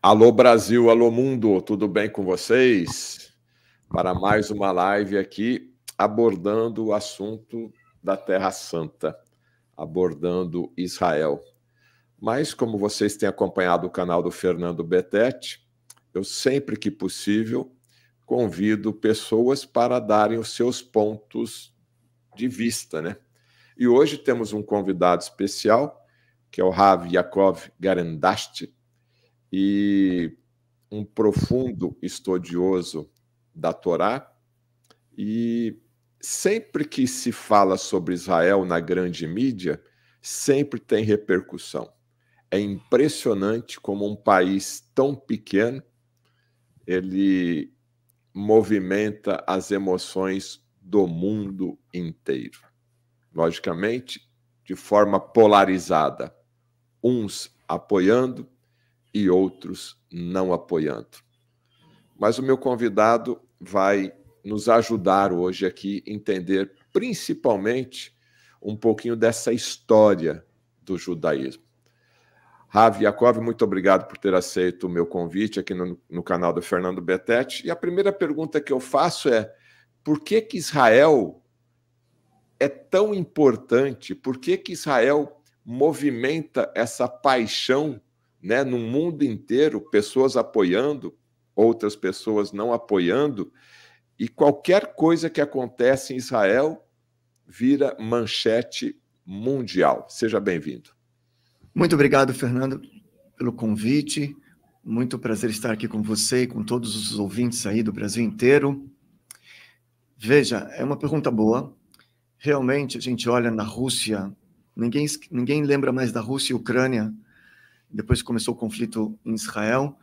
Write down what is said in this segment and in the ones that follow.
Alô Brasil, alô mundo, tudo bem com vocês? Para mais uma live aqui abordando o assunto da Terra Santa, abordando Israel. Mas como vocês têm acompanhado o canal do Fernando Betete, eu sempre que possível convido pessoas para darem os seus pontos de vista, né? E hoje temos um convidado especial, que é o Rav Yakov Garendasti, e um profundo estudioso da Torá. E sempre que se fala sobre Israel na grande mídia, sempre tem repercussão. É impressionante como um país tão pequeno ele movimenta as emoções do mundo inteiro. Logicamente, de forma polarizada, uns apoiando, e outros não apoiando. Mas o meu convidado vai nos ajudar hoje aqui a entender principalmente um pouquinho dessa história do judaísmo. Ravi Yakov, muito obrigado por ter aceito o meu convite aqui no, no canal do Fernando Betete. E a primeira pergunta que eu faço é: por que, que Israel é tão importante? Por que, que Israel movimenta essa paixão né, no mundo inteiro, pessoas apoiando, outras pessoas não apoiando, e qualquer coisa que acontece em Israel vira manchete mundial. Seja bem-vindo. Muito obrigado, Fernando, pelo convite. Muito prazer estar aqui com você e com todos os ouvintes aí do Brasil inteiro. Veja, é uma pergunta boa. Realmente, a gente olha na Rússia, ninguém, ninguém lembra mais da Rússia e Ucrânia depois começou o conflito em Israel.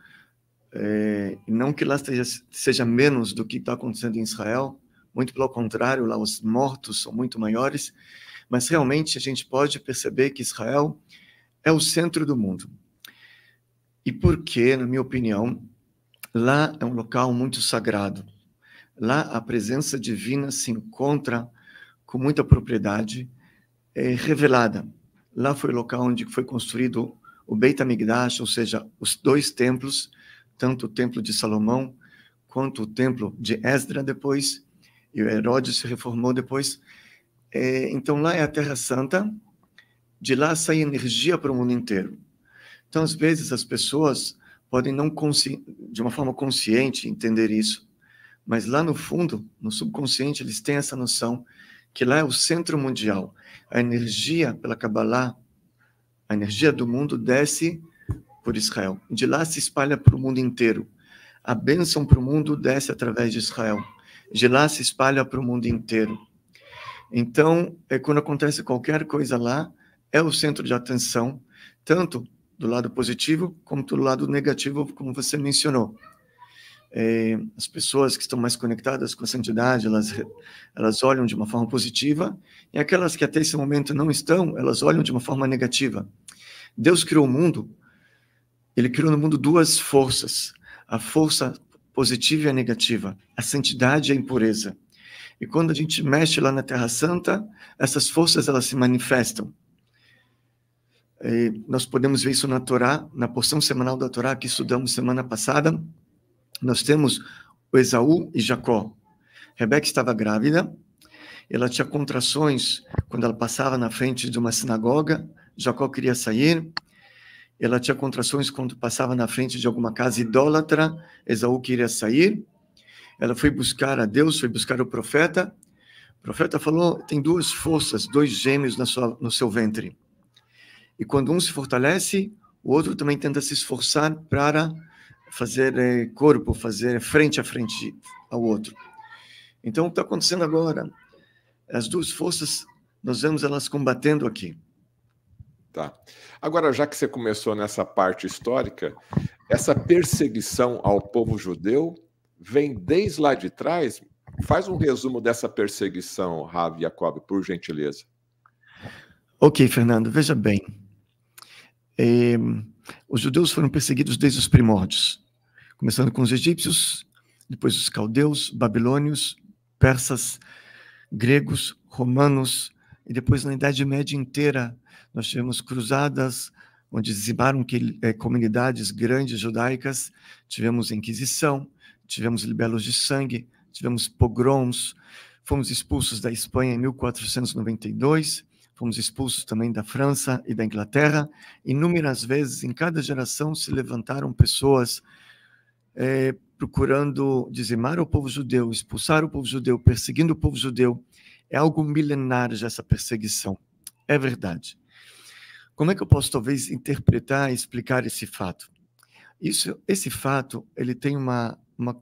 É, não que lá esteja, seja menos do que está acontecendo em Israel, muito pelo contrário, lá os mortos são muito maiores, mas realmente a gente pode perceber que Israel é o centro do mundo. E porque, na minha opinião, lá é um local muito sagrado. Lá a presença divina se encontra com muita propriedade é, revelada. Lá foi o local onde foi construído o Beit HaMikdash, ou seja, os dois templos, tanto o templo de Salomão quanto o templo de Esdra depois, e o Herodes se reformou depois. É, então lá é a Terra Santa, de lá sai energia para o mundo inteiro. Então às vezes as pessoas podem não de uma forma consciente entender isso, mas lá no fundo, no subconsciente, eles têm essa noção que lá é o centro mundial. A energia pela Kabbalah a energia do mundo desce por Israel. De lá se espalha para o mundo inteiro. A bênção para o mundo desce através de Israel. De lá se espalha para o mundo inteiro. Então, é quando acontece qualquer coisa lá, é o centro de atenção, tanto do lado positivo como do lado negativo, como você mencionou é, as pessoas que estão mais conectadas com a santidade, elas, elas olham de uma forma positiva, e aquelas que até esse momento não estão, elas olham de uma forma negativa. Deus criou o mundo, ele criou no mundo duas forças, a força positiva e a negativa, a santidade e a impureza. E quando a gente mexe lá na Terra Santa, essas forças elas se manifestam. E eh, nós podemos ver isso na Torá, na porção semanal da Torá que estudamos semana passada, nós temos o Esaú e Jacó. Rebeca estava grávida, ela tinha contrações quando ela passava na frente de uma sinagoga, Jacó queria sair, ela tinha contrações quando passava na frente de alguma casa idólatra, Esaú queria sair, ela foi buscar a Deus, foi buscar o profeta, o profeta falou, tem duas forças, dois gêmeos na sua, no seu ventre, e quando um se fortalece, o outro também tenta se esforçar para fazer eh, corpo, fazer frente a frente ao outro. Então, o que está acontecendo agora? As duas forças, nós vemos elas combatendo aqui. Tá. Agora, já que você começou nessa parte histórica, essa perseguição ao povo judeu vem desde lá de trás. Faz um resumo dessa perseguição, Ravi Jacob, por gentileza. Ok, Fernando, veja bem. É... Os judeus foram perseguidos desde os primórdios, começando com os egípcios, depois os caldeus, babilônios, persas, gregos, romanos, e depois na Idade Média inteira nós tivemos cruzadas, onde dizimaram eh, comunidades grandes judaicas, tivemos Inquisição, tivemos libelos de sangue, tivemos pogroms, fomos expulsos da Espanha em 1492, fomos expulsos também da França e da Inglaterra. Inúmeras vezes, em cada geração, se levantaram pessoas é, procurando dizimar o povo judeu, expulsar o povo judeu, perseguindo o povo judeu. É algo milenar já essa perseguição. É verdade. Como é que eu posso talvez interpretar e explicar esse fato? Isso, esse fato, ele tem uma, uma,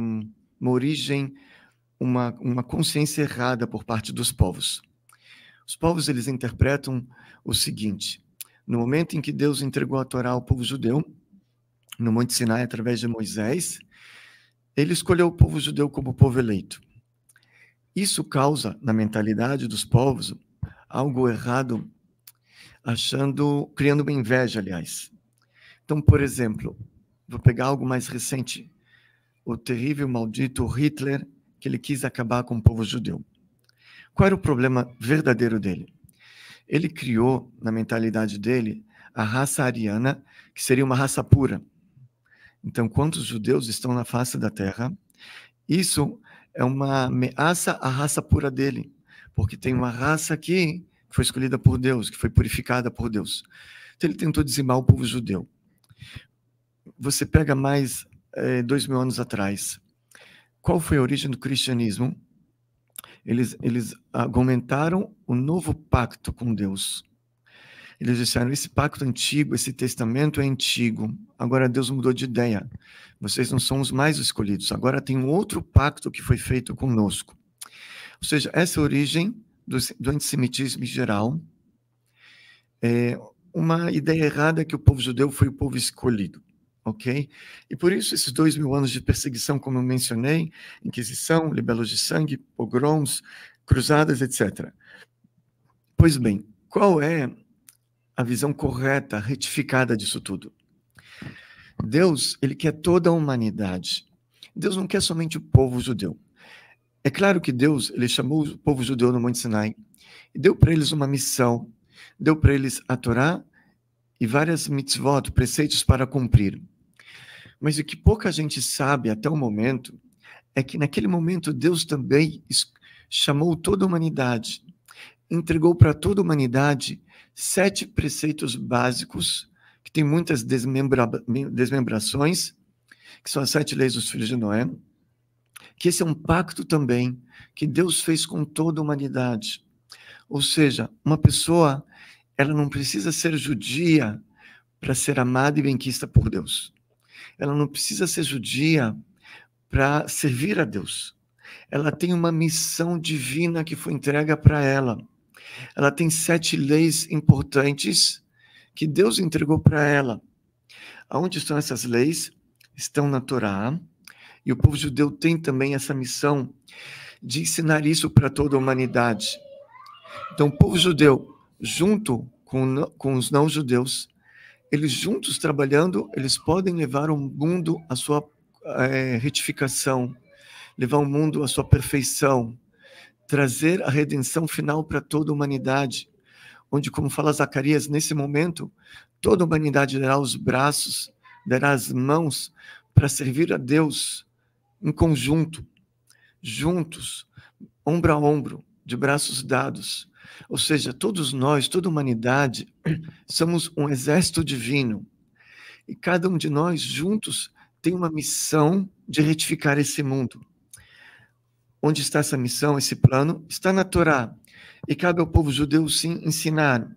um, uma origem, uma, uma consciência errada por parte dos povos. Os povos eles interpretam o seguinte: no momento em que Deus entregou a Torá ao povo judeu, no Monte Sinai, através de Moisés, ele escolheu o povo judeu como povo eleito. Isso causa, na mentalidade dos povos, algo errado, achando, criando uma inveja, aliás. Então, por exemplo, vou pegar algo mais recente: o terrível maldito Hitler, que ele quis acabar com o povo judeu. Qual era o problema verdadeiro dele? Ele criou na mentalidade dele a raça ariana, que seria uma raça pura. Então, quantos judeus estão na face da terra? Isso é uma ameaça à raça pura dele, porque tem uma raça aqui que foi escolhida por Deus, que foi purificada por Deus. Então, ele tentou dizimar o povo judeu. Você pega mais é, dois mil anos atrás. Qual foi a origem do cristianismo? Eles, eles argumentaram o novo pacto com Deus. Eles disseram: esse pacto antigo, esse testamento é antigo. Agora Deus mudou de ideia. Vocês não são os mais escolhidos. Agora tem um outro pacto que foi feito conosco. Ou seja, essa é a origem do, do antissemitismo em geral é uma ideia errada que o povo judeu foi o povo escolhido ok? E por isso, esses dois mil anos de perseguição, como eu mencionei, Inquisição, libelos de sangue, pogroms, cruzadas, etc. Pois bem, qual é a visão correta, retificada disso tudo? Deus, ele quer toda a humanidade. Deus não quer somente o povo judeu. É claro que Deus, ele chamou o povo judeu no Monte Sinai e deu para eles uma missão, deu para eles a Torá e várias mitzvot, preceitos para cumprir. Mas o que pouca gente sabe até o momento é que naquele momento Deus também chamou toda a humanidade, entregou para toda a humanidade sete preceitos básicos, que tem muitas desmembra desmembrações, que são as sete leis dos filhos de Noé, que esse é um pacto também que Deus fez com toda a humanidade. Ou seja, uma pessoa, ela não precisa ser judia para ser amada e benquista por Deus. Ela não precisa ser judia para servir a Deus. Ela tem uma missão divina que foi entregue para ela. Ela tem sete leis importantes que Deus entregou para ela. Aonde estão essas leis? Estão na Torá. E o povo judeu tem também essa missão de ensinar isso para toda a humanidade. Então, o povo judeu, junto com, com os não-judeus, eles juntos trabalhando, eles podem levar o mundo à sua é, retificação, levar o mundo à sua perfeição, trazer a redenção final para toda a humanidade, onde, como fala Zacarias, nesse momento, toda a humanidade dará os braços, dará as mãos para servir a Deus em conjunto, juntos, ombro a ombro, de braços dados, ou seja, todos nós, toda a humanidade, somos um exército divino. E cada um de nós, juntos, tem uma missão de retificar esse mundo. Onde está essa missão, esse plano? Está na Torá. E cabe ao povo judeu, sim, ensinar.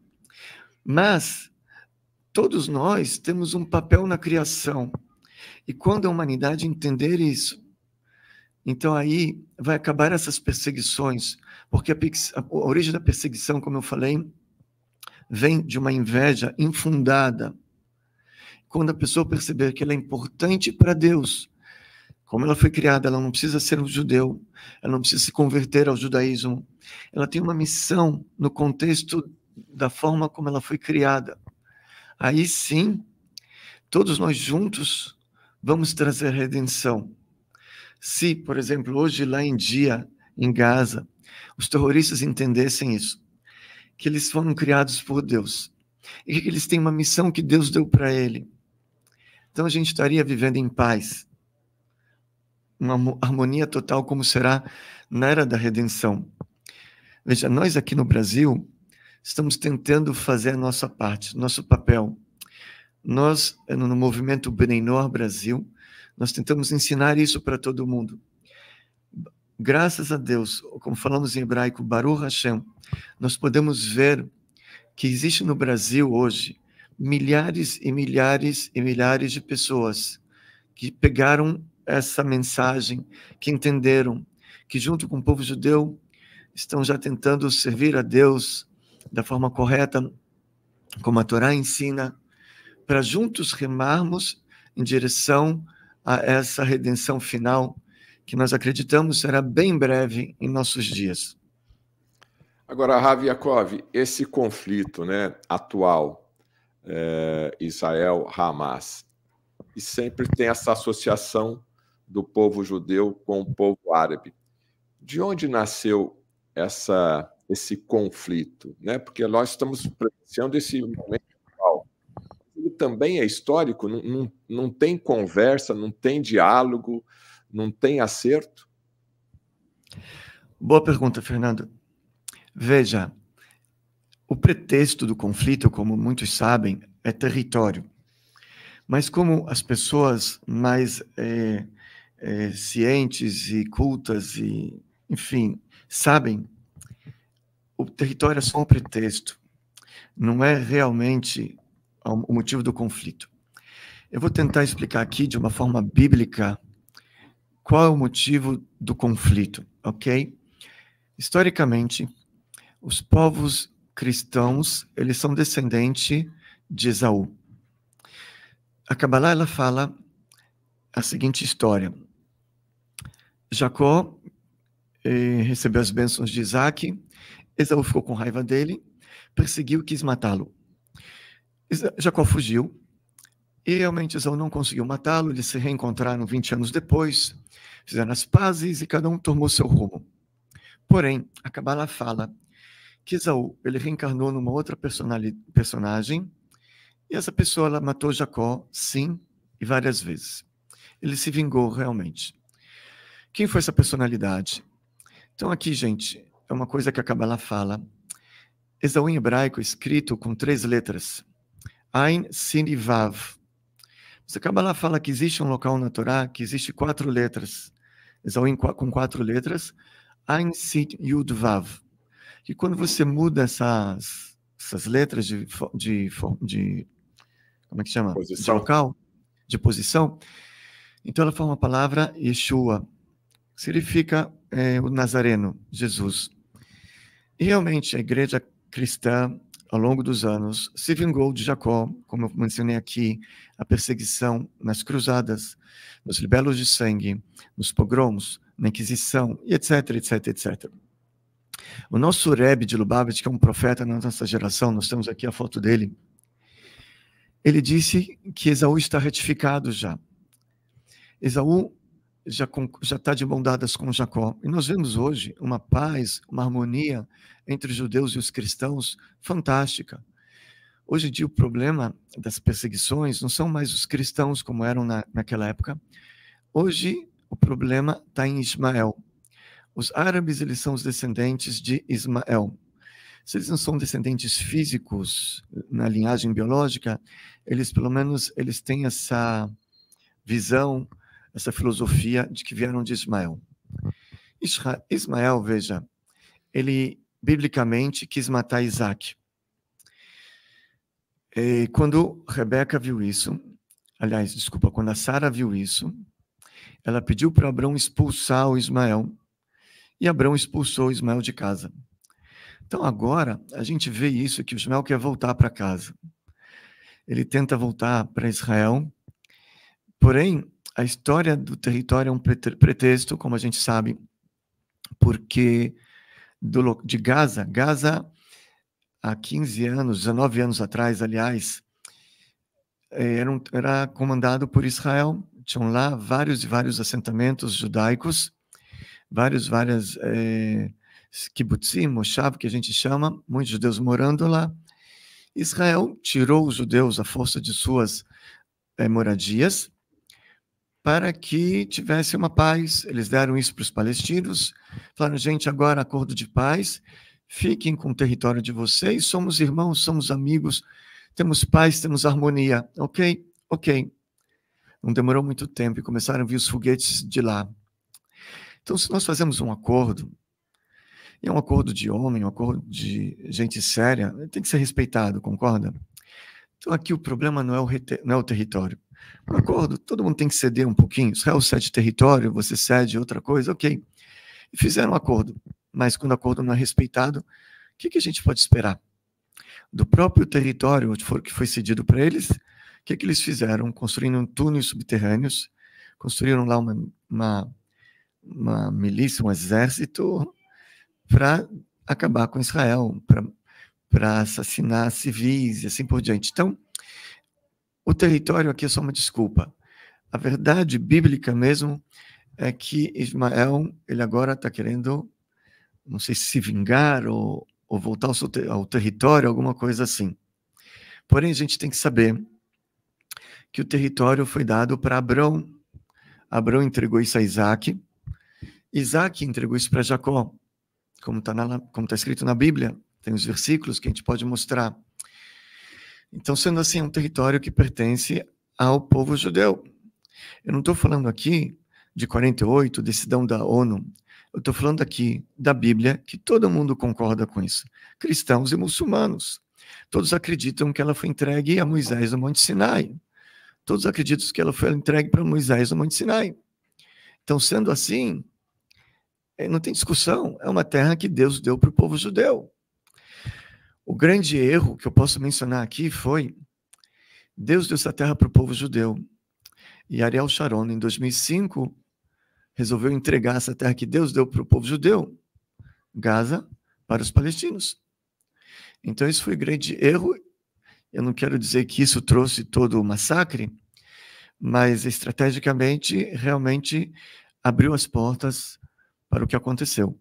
Mas todos nós temos um papel na criação. E quando a humanidade entender isso, então aí vai acabar essas perseguições, porque a, a origem da perseguição, como eu falei, vem de uma inveja infundada. Quando a pessoa perceber que ela é importante para Deus, como ela foi criada, ela não precisa ser um judeu, ela não precisa se converter ao judaísmo. Ela tem uma missão no contexto da forma como ela foi criada. Aí sim, todos nós juntos vamos trazer redenção. Se, por exemplo, hoje lá em dia, em Gaza, os terroristas entendessem isso, que eles foram criados por Deus e que eles têm uma missão que Deus deu para ele. Então a gente estaria vivendo em paz, uma harmonia total, como será na era da redenção. Veja, nós aqui no Brasil estamos tentando fazer a nossa parte, nosso papel. Nós, no movimento Benenor Brasil, nós tentamos ensinar isso para todo mundo graças a Deus, como falamos em hebraico, Baruch Hashem, nós podemos ver que existe no Brasil hoje milhares e milhares e milhares de pessoas que pegaram essa mensagem, que entenderam que, junto com o povo judeu, estão já tentando servir a Deus da forma correta, como a Torá ensina, para juntos remarmos em direção a essa redenção final que nós acreditamos será bem breve em nossos dias. Agora, Ravi Raviakov, esse conflito né, atual, é, Israel-Hamas, e sempre tem essa associação do povo judeu com o povo árabe. De onde nasceu essa, esse conflito? Né? Porque nós estamos presenciando esse momento atual. Ele também é histórico, não, não, não tem conversa, não tem diálogo, não tem acerto? Boa pergunta, Fernando. Veja, o pretexto do conflito, como muitos sabem, é território. Mas como as pessoas mais é, é, cientes e cultas e, enfim, sabem, o território é só um pretexto. Não é realmente o motivo do conflito. Eu vou tentar explicar aqui de uma forma bíblica qual é o motivo do conflito, ok? Historicamente, os povos cristãos, eles são descendentes de Esaú. A Kabbalah, ela fala a seguinte história. Jacó eh, recebeu as bênçãos de Isaac, Esaú ficou com raiva dele, perseguiu e quis matá-lo. Jacó fugiu, e realmente Esaú não conseguiu matá-lo, eles se reencontraram 20 anos depois, fizeram as pazes e cada um tomou seu rumo. Porém, a Kabbalah fala que Esaú ele reencarnou numa outra personagem e essa pessoa ela matou Jacó, sim, e várias vezes. Ele se vingou realmente. Quem foi essa personalidade? Então aqui, gente, é uma coisa que a Kabbalah fala. Esaú em hebraico, é escrito com três letras. Ain, Sin e Vav. Você acaba lá fala que existe um local na Torá que existe quatro letras, Esaú com quatro letras, Ein, Sit, Yud, Vav. E quando você muda essas, essas letras de, de, de como é que chama? Posição. De local, de posição, então ela forma a palavra Yeshua, que significa é, o Nazareno, Jesus. E realmente a igreja cristã ao longo dos anos, se vingou de Jacó, como eu mencionei aqui, a perseguição nas cruzadas, nos libelos de sangue, nos pogromos, na Inquisição, etc, etc, etc. O nosso Rebbe de Lubavitch, que é um profeta na nossa geração, nós temos aqui a foto dele, ele disse que Esaú está retificado já. Esaú já está de mão dadas com Jacó. E nós vemos hoje uma paz, uma harmonia entre os judeus e os cristãos fantástica. Hoje em dia, o problema das perseguições não são mais os cristãos como eram na, naquela época. Hoje, o problema está em Ismael. Os árabes eles são os descendentes de Ismael. Se eles não são descendentes físicos na linhagem biológica, eles pelo menos eles têm essa visão essa filosofia de que vieram de Ismael. Ismael, veja, ele biblicamente quis matar Isaac. E quando Rebeca viu isso, aliás, desculpa, quando a Sara viu isso, ela pediu para Abraão expulsar o Ismael. E Abraão expulsou Ismael de casa. Então agora a gente vê isso que o Ismael quer voltar para casa. Ele tenta voltar para Israel, porém a história do território é um pretexto, como a gente sabe, porque do, de Gaza, Gaza há 15 anos, 19 anos atrás, aliás, eh, era, um, era comandado por Israel. Tinham lá vários e vários assentamentos judaicos, vários, várias é, kibbutzim, moshav, que a gente chama, muitos judeus morando lá. Israel tirou os judeus à força de suas é, moradias para que tivesse uma paz. Eles deram isso para os palestinos, falaram, gente, agora acordo de paz, fiquem com o território de vocês, somos irmãos, somos amigos, temos paz, temos harmonia, ok? Ok. Não demorou muito tempo e começaram a vir os foguetes de lá. Então, se nós fazemos um acordo, e é um acordo de homem, um acordo de gente séria, tem que ser respeitado, concorda? Então, aqui o problema não é o, não é o território um acordo, todo mundo tem que ceder um pouquinho. Israel é cede território, você cede outra coisa, ok. E fizeram um acordo, mas quando o acordo não é respeitado, o que, que a gente pode esperar? Do próprio território que foi cedido para eles, o que, que eles fizeram? Construíram túneis subterrâneos, construíram lá uma, uma, uma milícia, um exército, para acabar com Israel, para assassinar civis e assim por diante. Então, o território aqui é só uma desculpa. A verdade bíblica mesmo é que Ismael, ele agora está querendo, não sei se vingar ou, ou voltar ao, seu, ao território, alguma coisa assim. Porém, a gente tem que saber que o território foi dado para Abrão. Abrão entregou isso a Isaac. Isaac entregou isso para Jacó, como está tá escrito na Bíblia. Tem os versículos que a gente pode mostrar. Então, sendo assim, é um território que pertence ao povo judeu. Eu não estou falando aqui de 48, decisão da ONU. Eu estou falando aqui da Bíblia, que todo mundo concorda com isso. Cristãos e muçulmanos. Todos acreditam que ela foi entregue a Moisés no Monte Sinai. Todos acreditam que ela foi entregue para Moisés no Monte Sinai. Então, sendo assim, eh, não tem discussão, é uma terra que Deus deu para o povo judeu. O grande erro que eu posso mencionar aqui foi Deus deu essa terra para o povo judeu. E Ariel Sharon, em 2005, resolveu entregar essa terra que Deus deu para o povo judeu, Gaza, para os palestinos. Então, isso foi grande erro. Eu não quero dizer que isso trouxe todo o massacre, mas estrategicamente, realmente abriu as portas para o que aconteceu.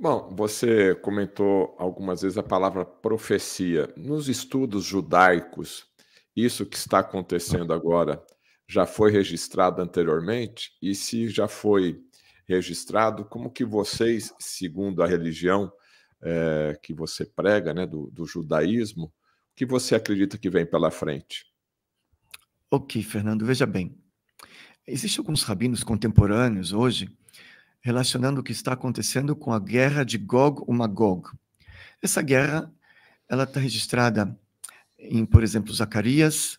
Bom, você comentou algumas vezes a palavra profecia. Nos estudos judaicos, isso que está acontecendo agora já foi registrado anteriormente? E se já foi registrado, como que vocês, segundo a religião é, que você prega, né, do, do judaísmo, o que você acredita que vem pela frente? Ok, Fernando, veja bem. Existem alguns rabinos contemporâneos hoje relacionando o que está acontecendo com a guerra de Gog e Magog. Essa guerra, ela está registrada em, por exemplo, Zacarias,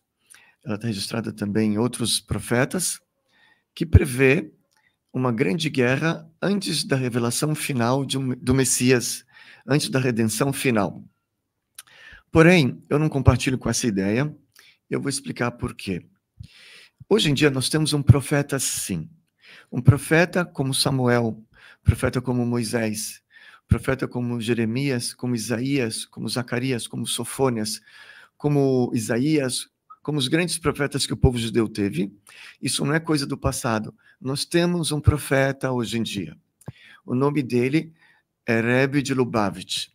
ela está registrada também em outros profetas, que prevê uma grande guerra antes da revelação final um, do Messias, antes da redenção final. Porém, eu não compartilho com essa ideia, eu vou explicar por quê. Hoje em dia nós temos um profeta sim, um profeta como Samuel, profeta como Moisés, profeta como Jeremias, como Isaías, como Zacarias, como Sofônias, como Isaías, como os grandes profetas que o povo judeu teve, isso não é coisa do passado. Nós temos um profeta hoje em dia. O nome dele é Rebbe de Lubavitch.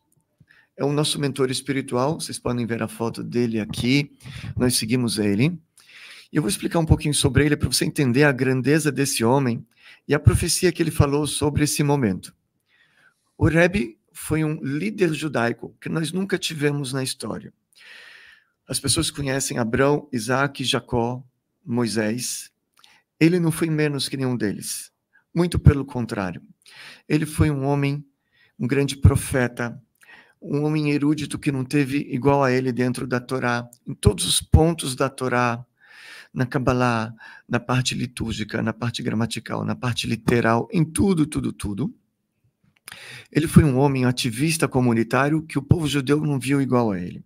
É o nosso mentor espiritual, vocês podem ver a foto dele aqui. Nós seguimos ele. E eu vou explicar um pouquinho sobre ele para você entender a grandeza desse homem e a profecia que ele falou sobre esse momento. O Rebbe foi um líder judaico que nós nunca tivemos na história. As pessoas conhecem Abraão, Isaac, Jacó, Moisés. Ele não foi menos que nenhum deles. Muito pelo contrário. Ele foi um homem, um grande profeta, um homem erudito que não teve igual a ele dentro da Torá, em todos os pontos da Torá, na Kabbalah, na parte litúrgica, na parte gramatical, na parte literal, em tudo, tudo, tudo. Ele foi um homem ativista comunitário que o povo judeu não viu igual a ele.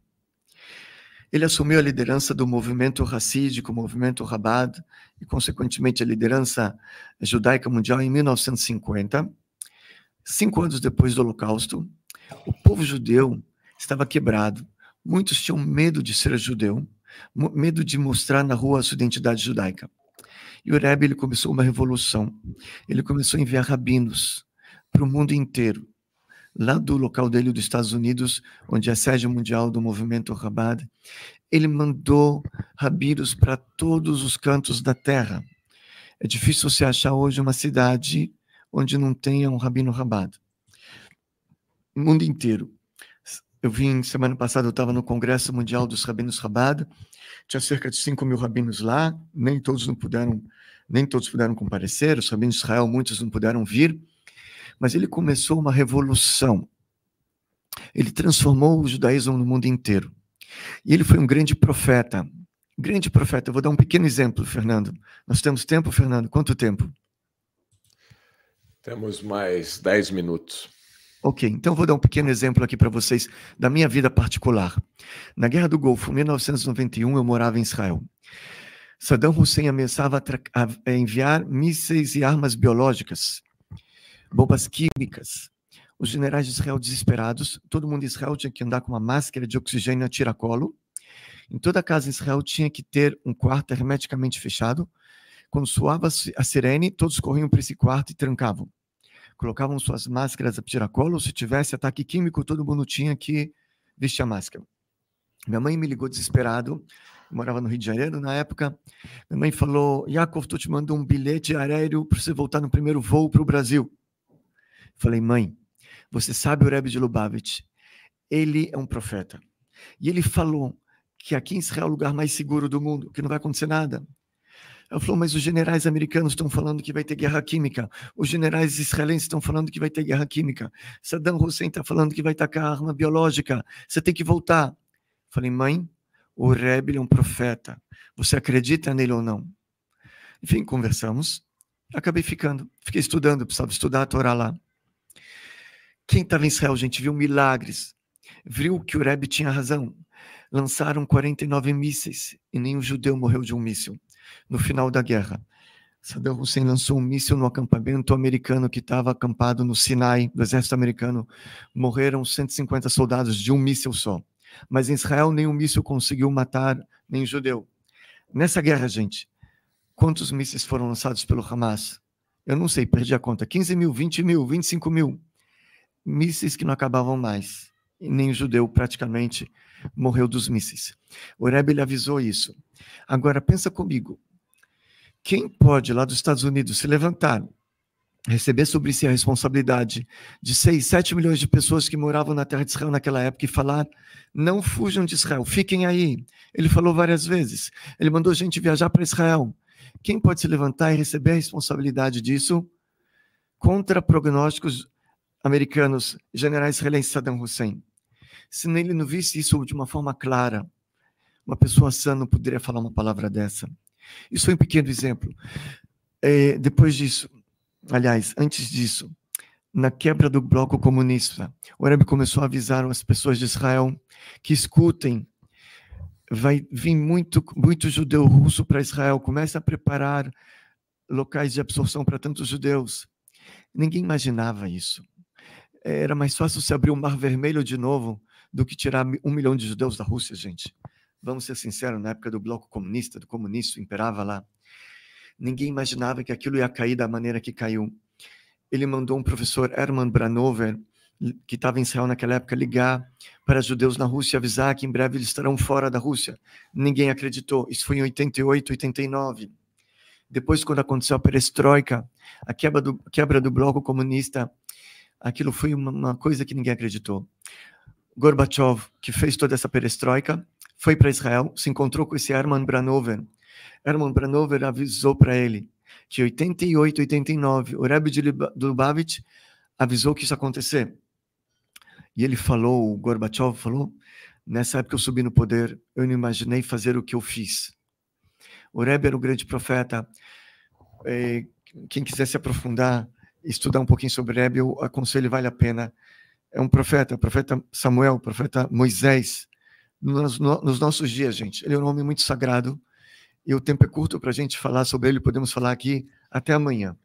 Ele assumiu a liderança do movimento racídico, movimento Rabad, e, consequentemente, a liderança judaica mundial em 1950. Cinco anos depois do Holocausto, o povo judeu estava quebrado. Muitos tinham medo de ser judeu medo de mostrar na rua a sua identidade judaica. E o Rebbe ele começou uma revolução. Ele começou a enviar rabinos para o mundo inteiro, lá do local dele dos Estados Unidos, onde é a sede mundial do movimento Rabat. Ele mandou rabinos para todos os cantos da terra. É difícil você achar hoje uma cidade onde não tenha um rabino Rabat. O mundo inteiro. Eu vim semana passada, eu estava no Congresso Mundial dos Rabinos Rabado, tinha cerca de 5 mil rabinos lá, nem todos não puderam, nem todos puderam comparecer, os rabinos de Israel, muitos não puderam vir, mas ele começou uma revolução. Ele transformou o judaísmo no mundo inteiro. E ele foi um grande profeta. Grande profeta. Eu vou dar um pequeno exemplo, Fernando. Nós temos tempo, Fernando? Quanto tempo? Temos mais 10 minutos. Ok, então vou dar um pequeno exemplo aqui para vocês da minha vida particular. Na Guerra do Golfo, 1991, eu morava em Israel. Saddam Hussein ameaçava enviar mísseis e armas biológicas, bombas químicas. Os generais de Israel desesperados, todo mundo em Israel tinha que andar com uma máscara de oxigênio a tiracolo. Em toda casa em Israel tinha que ter um quarto hermeticamente fechado. Quando soava a sirene, todos corriam para esse quarto e trancavam colocavam suas máscaras a tiracolo, se tivesse ataque químico, todo mundo tinha que vestir a máscara. Minha mãe me ligou desesperado, morava no Rio de Janeiro na época. Minha mãe falou: Yakov, estou te mandando um bilhete aéreo para você voltar no primeiro voo para o Brasil. falei: mãe, você sabe o Rebbe de Lubavitch, ele é um profeta. E ele falou que aqui em Israel é o lugar mais seguro do mundo, que não vai acontecer nada. Ela falou, mas os generais americanos estão falando que vai ter guerra química. Os generais israelenses estão falando que vai ter guerra química. Saddam Hussein está falando que vai tacar arma biológica. Você tem que voltar. falei, mãe, o Rebbe é um profeta. Você acredita nele ou não? Enfim, conversamos. Acabei ficando. Fiquei estudando, precisava estudar a Torá lá. Quem estava em Israel, gente, viu milagres. Viu que o Rebbe tinha razão. Lançaram 49 mísseis e nenhum judeu morreu de um míssil no final da guerra. Saddam Hussein lançou um míssil no acampamento americano que estava acampado no Sinai, do exército americano. Morreram 150 soldados de um míssil só. Mas em Israel, nenhum míssil conseguiu matar nem judeu. Nessa guerra, gente, quantos mísseis foram lançados pelo Hamas? Eu não sei, perdi a conta. 15 mil, 20 mil, 25 mil. Mísseis que não acabavam mais. E nem judeu, praticamente, morreu dos mísseis. O Rebbe, ele avisou isso. Agora, pensa comigo. Quem pode lá dos Estados Unidos se levantar, receber sobre si a responsabilidade de 6, 7 milhões de pessoas que moravam na terra de Israel naquela época e falar: não fujam de Israel, fiquem aí. Ele falou várias vezes. Ele mandou gente viajar para Israel. Quem pode se levantar e receber a responsabilidade disso? Contra prognósticos americanos, general israelense Saddam Hussein. Se ele não visse isso de uma forma clara, uma pessoa sã não poderia falar uma palavra dessa. Isso foi um pequeno exemplo. É, depois disso, aliás, antes disso, na quebra do bloco comunista, o Rebbe começou a avisar as pessoas de Israel que escutem. Vai vir muito, muito judeu russo para Israel. começa a preparar locais de absorção para tantos judeus. Ninguém imaginava isso. Era mais fácil se abrir o um Mar Vermelho de novo do que tirar um milhão de judeus da Rússia, gente. Vamos ser sinceros, na época do bloco comunista, do comunismo imperava lá, ninguém imaginava que aquilo ia cair da maneira que caiu. Ele mandou um professor, Hermann Branover, que estava em Israel naquela época, ligar para judeus na Rússia e avisar que em breve eles estarão fora da Rússia. Ninguém acreditou. Isso foi em 88, 89. Depois, quando aconteceu a perestroika, a quebra do, quebra do bloco comunista, aquilo foi uma, uma coisa que ninguém acreditou. Gorbachev, que fez toda essa perestroika, foi para Israel, se encontrou com esse Herman Branover. Herman Branover avisou para ele que 88, 89, o Rebbe de Lubavitch avisou que isso ia acontecer. E ele falou, o Gorbachev falou, nessa época eu subi no poder, eu não imaginei fazer o que eu fiz. O Rebbe era o grande profeta. Eh, quem quiser se aprofundar, estudar um pouquinho sobre Rebbe, eu aconselho, vale a pena. É um profeta, o profeta Samuel, o profeta Moisés, nos, nos nossos dias, gente. Ele é um homem muito sagrado e o tempo é curto para a gente falar sobre ele, podemos falar aqui até amanhã.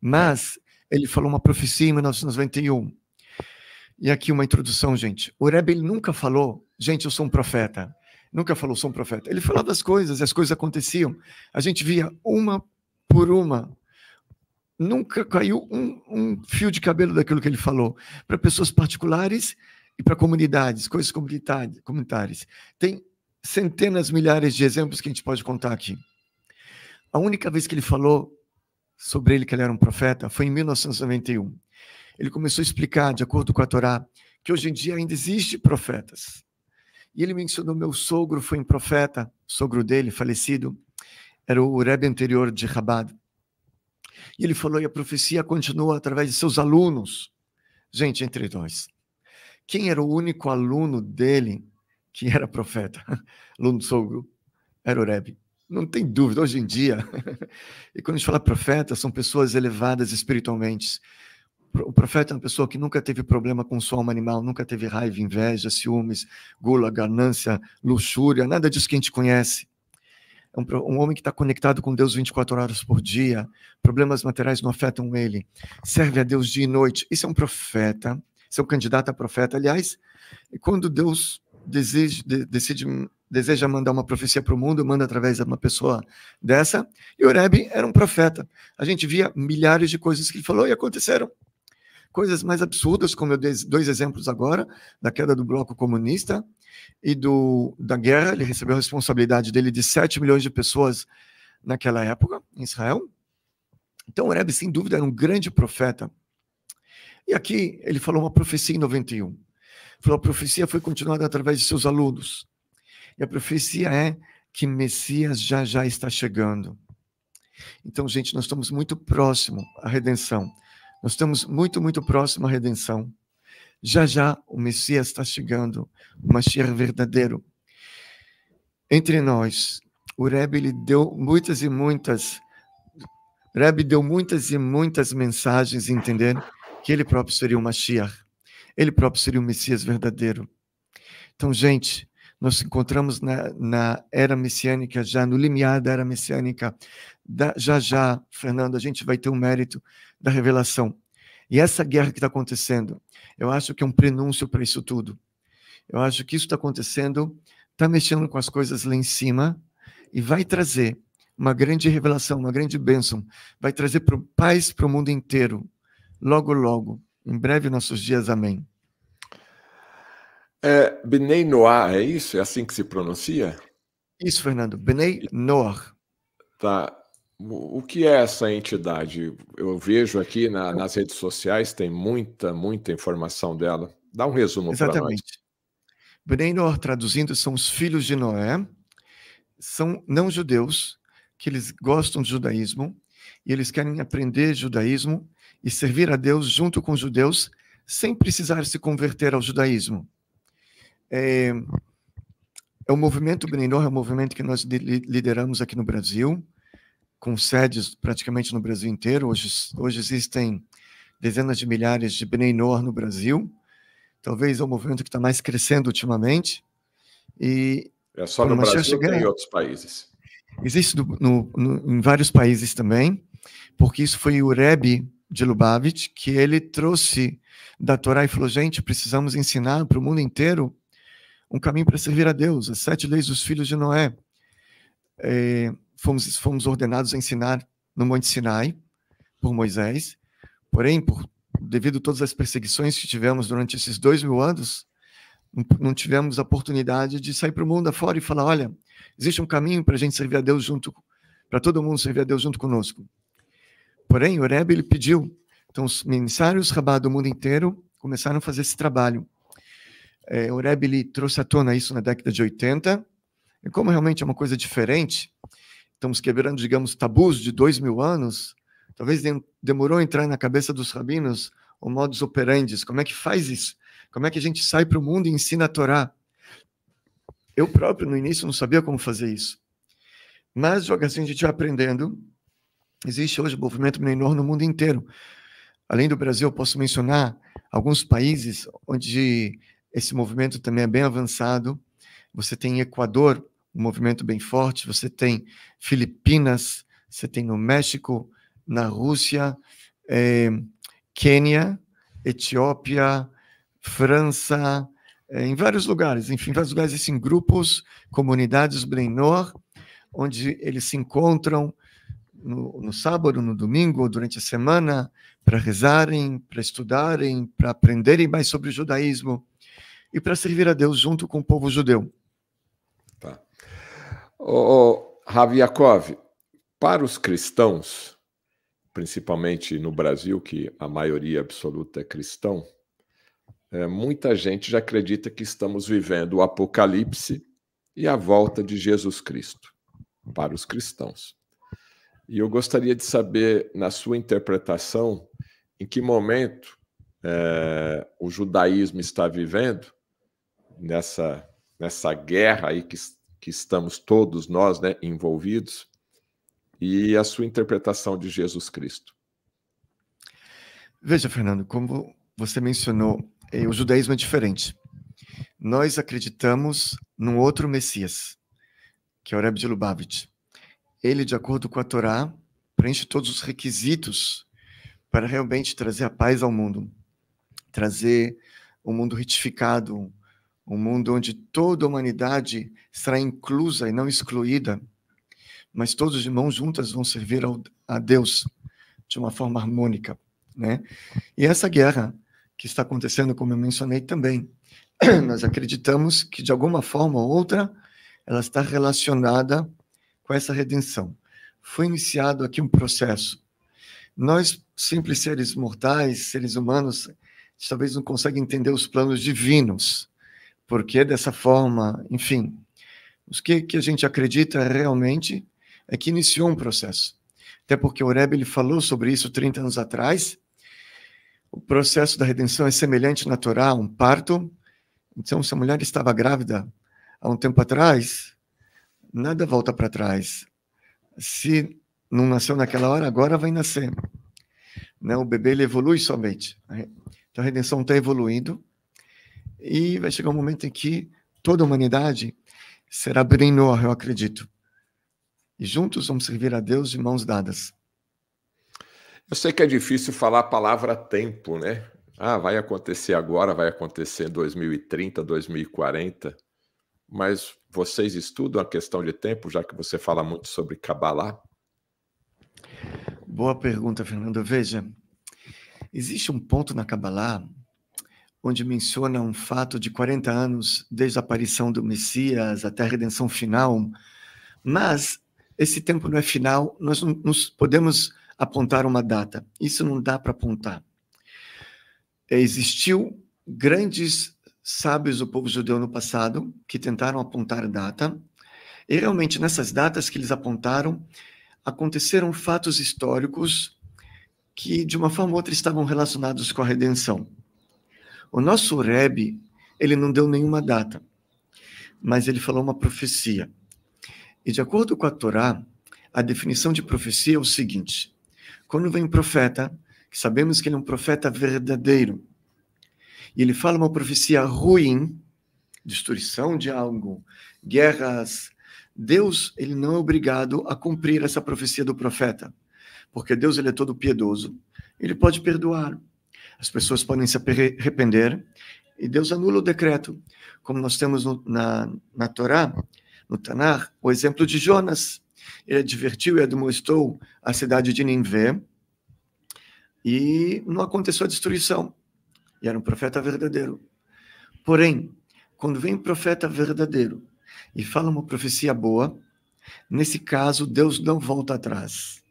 Mas ele falou uma profecia em 1991. E aqui uma introdução, gente. O Rebbe ele nunca falou, gente, eu sou um profeta. Nunca falou, sou um profeta. Ele falava as coisas, e as coisas aconteciam. A gente via uma por uma. Nunca caiu um, um fio de cabelo daquilo que ele falou. Para pessoas particulares, e para comunidades, coisas comunitárias. Tem centenas, milhares de exemplos que a gente pode contar aqui. A única vez que ele falou sobre ele que ele era um profeta foi em 1991. Ele começou a explicar, de acordo com a Torá, que hoje em dia ainda existe profetas. E ele mencionou meu sogro foi um profeta, sogro dele, falecido, era o Rebbe anterior de Rabad. E ele falou, e a profecia continua através de seus alunos. Gente, entre nós, quem era o único aluno dele que era profeta, aluno do sogro? Era o Rebbe. Não tem dúvida, hoje em dia. e quando a gente fala profeta, são pessoas elevadas espiritualmente. O profeta é uma pessoa que nunca teve problema com sua alma animal, nunca teve raiva, inveja, ciúmes, gula, ganância, luxúria, nada disso que a gente conhece. É um, um homem que está conectado com Deus 24 horas por dia, problemas materiais não afetam ele, serve a Deus dia e noite. Isso é um profeta seu candidato a profeta. Aliás, quando Deus deseja, de, decide, deseja mandar uma profecia para o mundo, manda através de uma pessoa dessa, e Oreb era um profeta. A gente via milhares de coisas que ele falou e aconteceram. Coisas mais absurdas, como eu dei dois exemplos agora, da queda do bloco comunista e do, da guerra. Ele recebeu a responsabilidade dele de 7 milhões de pessoas naquela época, em Israel. Então, Oreb, sem dúvida, era um grande profeta e aqui ele falou uma profecia em 91. falou: a profecia foi continuada através de seus alunos. E a profecia é que Messias já já está chegando. Então, gente, nós estamos muito próximo à redenção. Nós estamos muito, muito próximo à redenção. Já já o Messias está chegando, o Mashiach é verdadeiro. Entre nós, o Rebbe ele deu muitas e muitas Rebbe deu muitas e muitas mensagens, entender? que ele próprio seria o Mashiach, ele próprio seria o Messias verdadeiro. Então, gente, nós nos encontramos na, na, era messiânica, já no limiar da era messiânica. Da, já, já, Fernando, a gente vai ter o um mérito da revelação. E essa guerra que está acontecendo, eu acho que é um prenúncio para isso tudo. Eu acho que isso está acontecendo, está mexendo com as coisas lá em cima e vai trazer uma grande revelação, uma grande bênção. Vai trazer paz para o mundo inteiro logo, logo, em breve nossos dias. Amém. É, Bnei Noah, é isso? É assim que se pronuncia? Isso, Fernando. Bnei Noah. Tá. O que é essa entidade? Eu vejo aqui na, nas redes sociais, tem muita, muita informação dela. Dá um resumo para nós. Exatamente. Bnei Noah, traduzindo, são os filhos de Noé, são não judeus, que eles gostam de judaísmo, e eles querem aprender judaísmo, e servir a Deus junto com os judeus sem precisar se converter ao judaísmo. É, é o movimento Beninor, é um movimento que nós lideramos aqui no Brasil, com sedes praticamente no Brasil inteiro. Hoje, hoje existem dezenas de milhares de Beninor no Brasil. Talvez é o movimento que está mais crescendo ultimamente. E é só no Brasil chegar... tem em outros países. Existe no, no, no, em vários países também, porque isso foi o Rebbe de Lubavitch, que ele trouxe da Torá e falou: gente, precisamos ensinar para o mundo inteiro um caminho para servir a Deus, as sete leis dos filhos de Noé. É, fomos, fomos ordenados a ensinar no Monte Sinai por Moisés, porém, por, devido a todas as perseguições que tivemos durante esses dois mil anos, não tivemos a oportunidade de sair para o mundo afora e falar: olha, existe um caminho para a gente servir a Deus junto, para todo mundo servir a Deus junto conosco. Porém, o Rebbe ele pediu. Então, os ministérios Rabá do mundo inteiro começaram a fazer esse trabalho. É, o Rebbe ele trouxe à tona isso na década de 80. E como realmente é uma coisa diferente, estamos quebrando, digamos, tabus de dois mil anos, talvez demorou a entrar na cabeça dos rabinos o modus operandi. Como é que faz isso? Como é que a gente sai para o mundo e ensina a Torá? Eu próprio, no início, não sabia como fazer isso. Mas, assim, a gente vai aprendendo Existe hoje movimento menor no mundo inteiro. Além do Brasil, eu posso mencionar alguns países onde esse movimento também é bem avançado. Você tem Equador, um movimento bem forte, você tem Filipinas, você tem no México, na Rússia, eh, Quênia, Etiópia, França, eh, em vários lugares, enfim, em vários lugares, existem grupos, comunidades Brenor, onde eles se encontram, no, no sábado, no domingo, durante a semana, para rezarem, para estudarem, para aprenderem mais sobre o judaísmo e para servir a Deus junto com o povo judeu. Tá. O, Raviakov, para os cristãos, principalmente no Brasil, que a maioria absoluta é cristão, é, muita gente já acredita que estamos vivendo o Apocalipse e a volta de Jesus Cristo para os cristãos. E eu gostaria de saber, na sua interpretação, em que momento é, o judaísmo está vivendo nessa, nessa guerra aí que, que estamos todos nós né, envolvidos e a sua interpretação de Jesus Cristo. Veja, Fernando, como você mencionou, eh, o judaísmo é diferente. Nós acreditamos num outro Messias, que é o Rebbe de Lubavitch ele, de acordo com a Torá, preenche todos os requisitos para realmente trazer a paz ao mundo, trazer um mundo retificado, um mundo onde toda a humanidade será inclusa e não excluída, mas todos de mãos juntas vão servir ao, a Deus de uma forma harmônica, né? E essa guerra que está acontecendo, como eu mencionei também, nós acreditamos que de alguma forma ou outra ela está relacionada com essa redenção. Foi iniciado aqui um processo. Nós, simples seres mortais, seres humanos, talvez não conseguem entender os planos divinos, porque dessa forma, enfim. O que, que a gente acredita realmente é que iniciou um processo. Até porque o Rebbe, ele falou sobre isso 30 anos atrás. O processo da redenção é semelhante na Torá, um parto. Então, se a mulher estava grávida há um tempo atrás, Nada volta para trás. Se não nasceu naquela hora, agora vai nascer. Né? O bebê ele evolui somente. Então a redenção está evoluindo e vai chegar um momento em que toda a humanidade será Brinor, eu acredito. E juntos vamos servir a Deus de mãos dadas. Eu sei que é difícil falar a palavra tempo, né? Ah, vai acontecer agora, vai acontecer em 2030, 2040 mas vocês estudam a questão de tempo, já que você fala muito sobre Kabbalah? Boa pergunta, Fernando. Veja, existe um ponto na Kabbalah onde menciona um fato de 40 anos desde a aparição do Messias até a redenção final, mas esse tempo não é final, nós não podemos apontar uma data. Isso não dá para apontar. Existiu grandes sábios do povo judeu no passado que tentaram apontar data. E realmente nessas datas que eles apontaram aconteceram fatos históricos que de uma forma ou outra estavam relacionados com a redenção. O nosso Rebbe, ele não deu nenhuma data, mas ele falou uma profecia. E de acordo com a Torá, a definição de profecia é o seguinte: quando vem um profeta, que sabemos que ele é um profeta verdadeiro, e ele fala uma profecia ruim, destruição de algo, guerras. Deus, ele não é obrigado a cumprir essa profecia do profeta, porque Deus ele é todo piedoso. Ele pode perdoar. As pessoas podem se arrepender e Deus anula o decreto. Como nós temos no, na, na Torá, no Tanar, o exemplo de Jonas. Ele advertiu e admoestou a cidade de Ninvé e não aconteceu a destruição. E era um profeta verdadeiro. Porém, quando vem um profeta verdadeiro e fala uma profecia boa, nesse caso, Deus não volta atrás.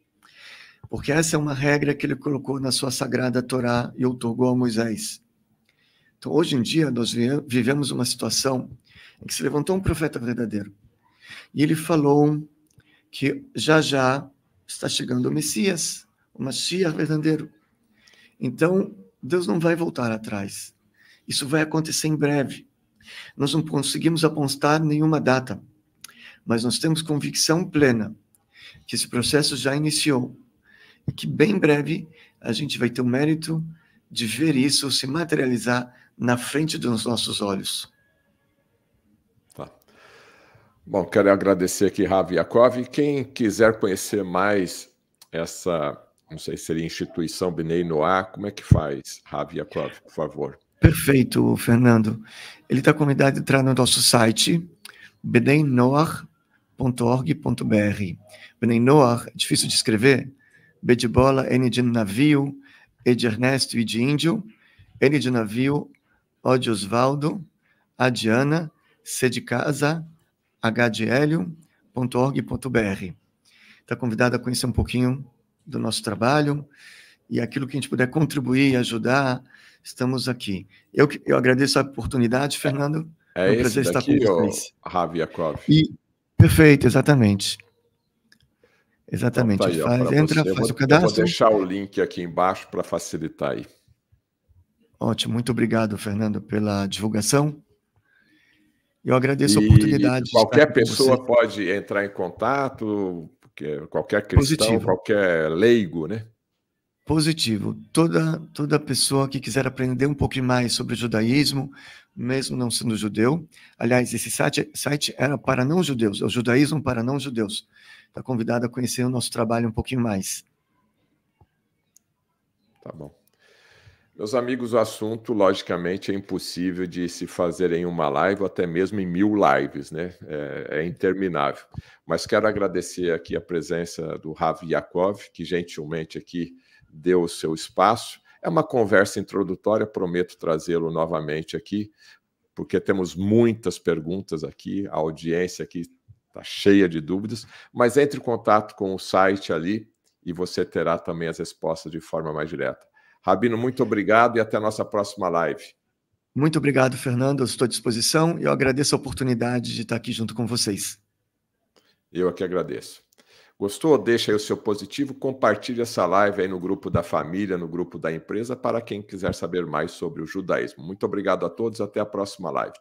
Porque essa é uma regra que ele colocou na sua sagrada Torá e outorgou a Moisés. Então, hoje em dia, nós vivemos uma situação em que se levantou um profeta verdadeiro. E ele falou que já já está chegando o Messias, o Messias verdadeiro. Então, Deus não vai voltar atrás. Isso vai acontecer em breve. Nós não conseguimos apontar nenhuma data, mas nós temos convicção plena que esse processo já iniciou e que bem breve a gente vai ter o mérito de ver isso se materializar na frente dos nossos olhos. Tá. Bom, quero agradecer aqui Ravi Yakov. Quem quiser conhecer mais essa não sei se seria instituição Binei Noir, como é que faz, Raviakov, por favor? Perfeito, Fernando. Ele está convidado a entrar no nosso site, benenoar.org.br. Benenoar, é difícil de escrever, B de bola, N de navio, E de Ernesto e de índio, N de navio, O de Osvaldo, A de Ana, C de casa, H de hélio.org.br. Está convidado a conhecer um pouquinho do nosso trabalho e aquilo que a gente puder contribuir e ajudar, estamos aqui. Eu, eu agradeço a oportunidade, é, Fernando. É, é um prazer estar com vocês. E, perfeito, exatamente. Exatamente. Então, tá aí, faz, entra, você. faz vou, o cadastro. vou deixar o link aqui embaixo para facilitar aí. Ótimo, muito obrigado, Fernando, pela divulgação. Eu agradeço e a oportunidade. Qualquer pessoa você. pode entrar em contato, que é qualquer cristão, Positivo. qualquer leigo, né? Positivo. Toda, toda pessoa que quiser aprender um pouco mais sobre judaísmo, mesmo não sendo judeu. Aliás, esse site, site era para não-judeus, é o judaísmo para não-judeus. Está convidado a conhecer o nosso trabalho um pouquinho mais. Tá bom. Meus amigos, o assunto, logicamente, é impossível de se fazer em uma live, ou até mesmo em mil lives, né? É, é interminável. Mas quero agradecer aqui a presença do Ravi Yakov, que gentilmente aqui deu o seu espaço. É uma conversa introdutória, prometo trazê-lo novamente aqui, porque temos muitas perguntas aqui, a audiência aqui está cheia de dúvidas, mas entre em contato com o site ali e você terá também as respostas de forma mais direta. Rabino, muito obrigado e até a nossa próxima live. Muito obrigado, Fernando. Eu estou à disposição e eu agradeço a oportunidade de estar aqui junto com vocês. Eu aqui é agradeço. Gostou? Deixa aí o seu positivo, compartilhe essa live aí no grupo da família, no grupo da empresa, para quem quiser saber mais sobre o judaísmo. Muito obrigado a todos, até a próxima live.